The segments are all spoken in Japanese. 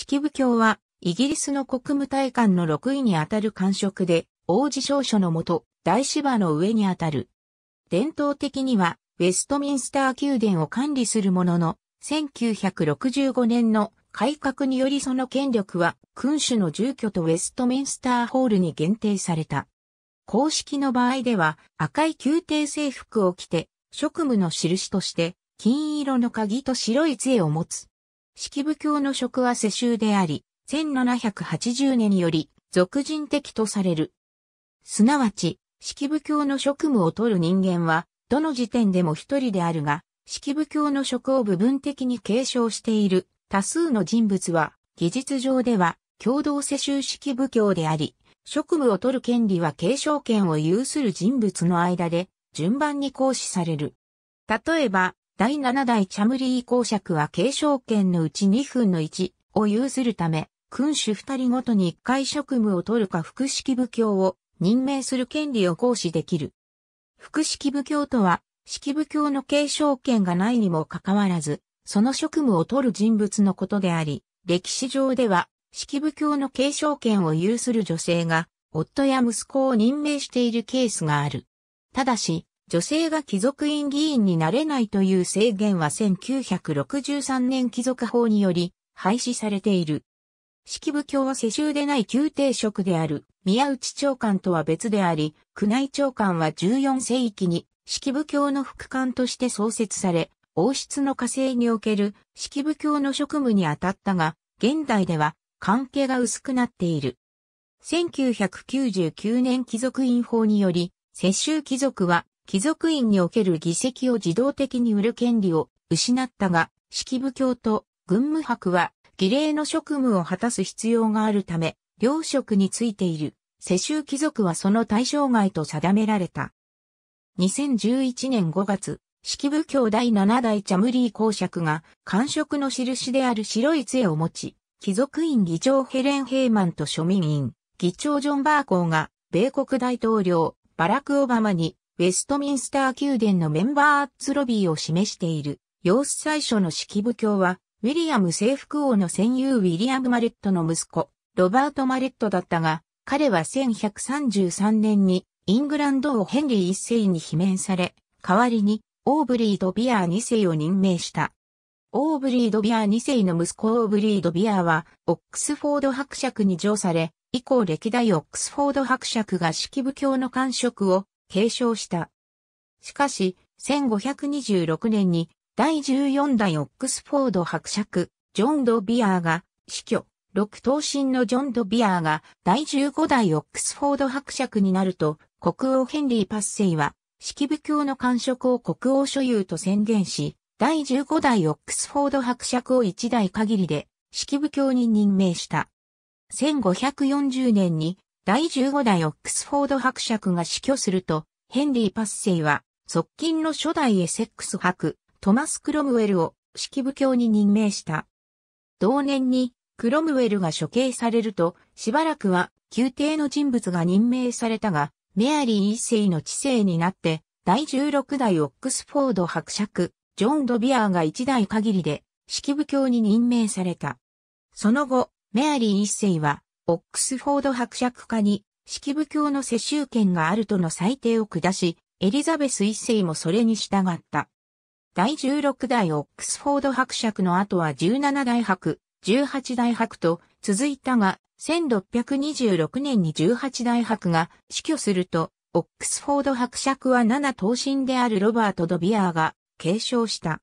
式部卿は、イギリスの国務大官の6位にあたる官職で、王子証書のもと、大芝の上にあたる。伝統的には、ウェストミンスター宮殿を管理するものの、1965年の改革によりその権力は、君主の住居とウェストミンスターホールに限定された。公式の場合では、赤い宮廷制服を着て、職務の印として、金色の鍵と白い杖を持つ。式部教の職は世襲であり、1780年により、俗人的とされる。すなわち、式部教の職務を取る人間は、どの時点でも一人であるが、式部教の職を部分的に継承している多数の人物は、技術上では共同世襲式部教であり、職務を取る権利は継承権を有する人物の間で順番に行使される。例えば、第七代チャムリー公爵は継承権のうち2分の1を有するため、君主二人ごとに一回職務を取るか副式部教を任命する権利を行使できる。副式部教とは、式部教の継承権がないにもかかわらず、その職務を取る人物のことであり、歴史上では、式部教の継承権を有する女性が、夫や息子を任命しているケースがある。ただし、女性が貴族院議員になれないという制限は1963年貴族法により廃止されている。式部卿は世襲でない宮廷職である宮内長官とは別であり、宮内長官は14世紀に式部卿の副官として創設され、王室の火星における式部卿の職務に当たったが、現代では関係が薄くなっている。1999年貴族院法により、世襲貴族は貴族院における議席を自動的に売る権利を失ったが、式部教と軍務博は儀礼の職務を果たす必要があるため、領職についている世襲貴族はその対象外と定められた。2011年5月、式部教第7代チャムリー公爵が、官職の印である白い杖を持ち、貴族院議長ヘレン・ヘイマンと庶民院、議長ジョン・バーコーが、米国大統領、バラク・オバマにウェストミンスター宮殿のメンバーアッツロビーを示している。様子最初の式部教は、ウィリアム征服王の戦友ウィリアム・マレットの息子、ロバート・マレットだったが、彼は1133年にイングランド王ヘンリー一世に罷免され、代わりにオーブリー・ドビアー二世を任命した。オーブリー・ドビアー二世の息子オーブリー・ドビアーは、オックスフォード伯爵に上され、以降歴代オックスフォード伯爵が式部教の官職を継承した。しかし、1526年に第14代オックスフォード伯爵、ジョン・ド・ビアーが死去、6頭身のジョン・ド・ビアーが第15代オックスフォード伯爵になると、国王ヘンリー・パッセイは、式部教の官職を国王所有と宣言し、第15代オックスフォード伯爵を一代限りで、式部教に任命した。1540年に第15代オックスフォード伯爵が死去すると、ヘンリー・パッセイは、側近の初代エセックス伯、トマス・クロムウェルを式部教に任命した。同年に、クロムウェルが処刑されると、しばらくは宮廷の人物が任命されたが、メアリー一世の知性になって、第16代オックスフォード伯爵、ジョン・ドビアーが一代限りで、式部教に任命された。その後、メアリー一世は、オックスフォード伯爵家に、式部教の世襲権があるとの裁定を下し、エリザベス一世もそれに従った。第16代オックスフォード伯爵の後は17代伯、18代伯と続いたが、1626年に18代伯が死去すると、オックスフォード伯爵は7等身であるロバート・ドビアーが継承した。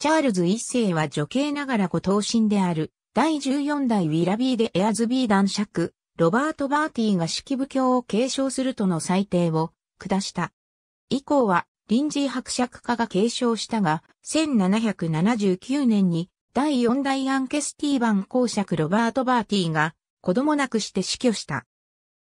チャールズ一世は女系ながら5等身である第14代ウィラビーでエアズビー男爵、ロバート・バーティが式部教を継承するとの裁定を下した。以降は臨時伯爵家が継承したが、1779年に第4代アンケスティーバン公爵ロバート・バーティが子供なくして死去した。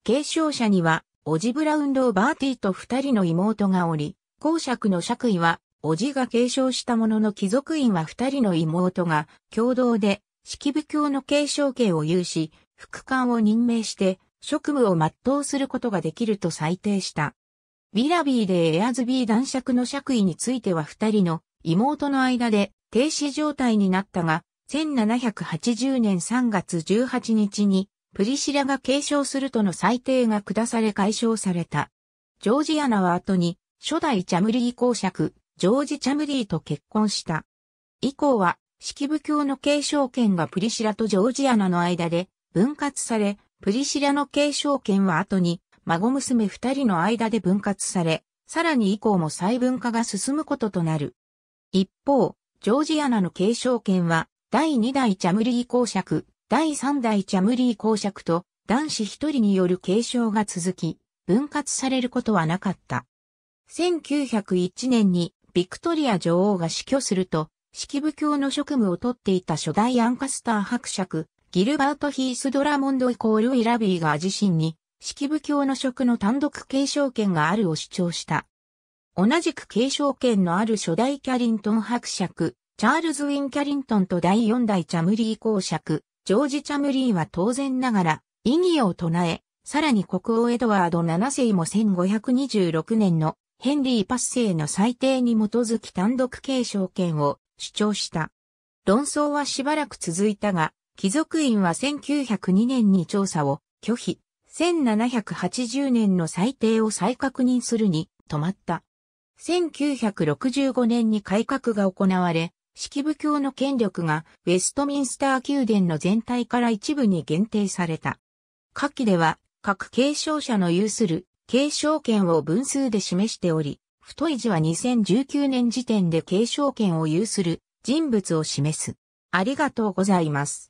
継承者には、オジ・ブラウンロー・バーティと二人の妹がおり、公爵の爵位は、オジが継承したものの貴族院は二人の妹が共同で式部教の継承権を有し、副官を任命して、職務を全うすることができると裁定した。ウィラビーでエアズビー男爵の爵位については二人の妹の間で停止状態になったが、1780年3月18日にプリシラが継承するとの裁定が下され解消された。ジョージアナは後に初代チャムリー公爵、ジョージ・チャムリーと結婚した。以降は式部教の継承権がプリシラとジョージアナの間で分割され、プリシラの継承権は後に孫娘二人の間で分割され、さらに以降も細分化が進むこととなる。一方、ジョージアナの継承権は、第二代チャムリー公爵、第三代チャムリー公爵と男子一人による継承が続き、分割されることはなかった。1901年にビクトリア女王が死去すると、式部教の職務を取っていた初代アンカスター伯爵、ギルバート・ヒース・ドラモンドイコール・イラビーが自身に、式部教の職の単独継承権があるを主張した。同じく継承権のある初代キャリントン伯爵、チャールズ・ウィン・キャリントンと第4代チャムリー公爵、ジョージ・チャムリーは当然ながら、異議を唱え、さらに国王エドワード7世も1526年のヘンリー・パッセイの裁定に基づき単独継承権を主張した。論争はしばらく続いたが、貴族院は1902年に調査を拒否、1780年の裁定を再確認するに止まった。1965年に改革が行われ、式部教の権力がウェストミンスター宮殿の全体から一部に限定された。下記では各継承者の有する継承権を分数で示しており、太い字は2019年時点で継承権を有する人物を示す。ありがとうございます。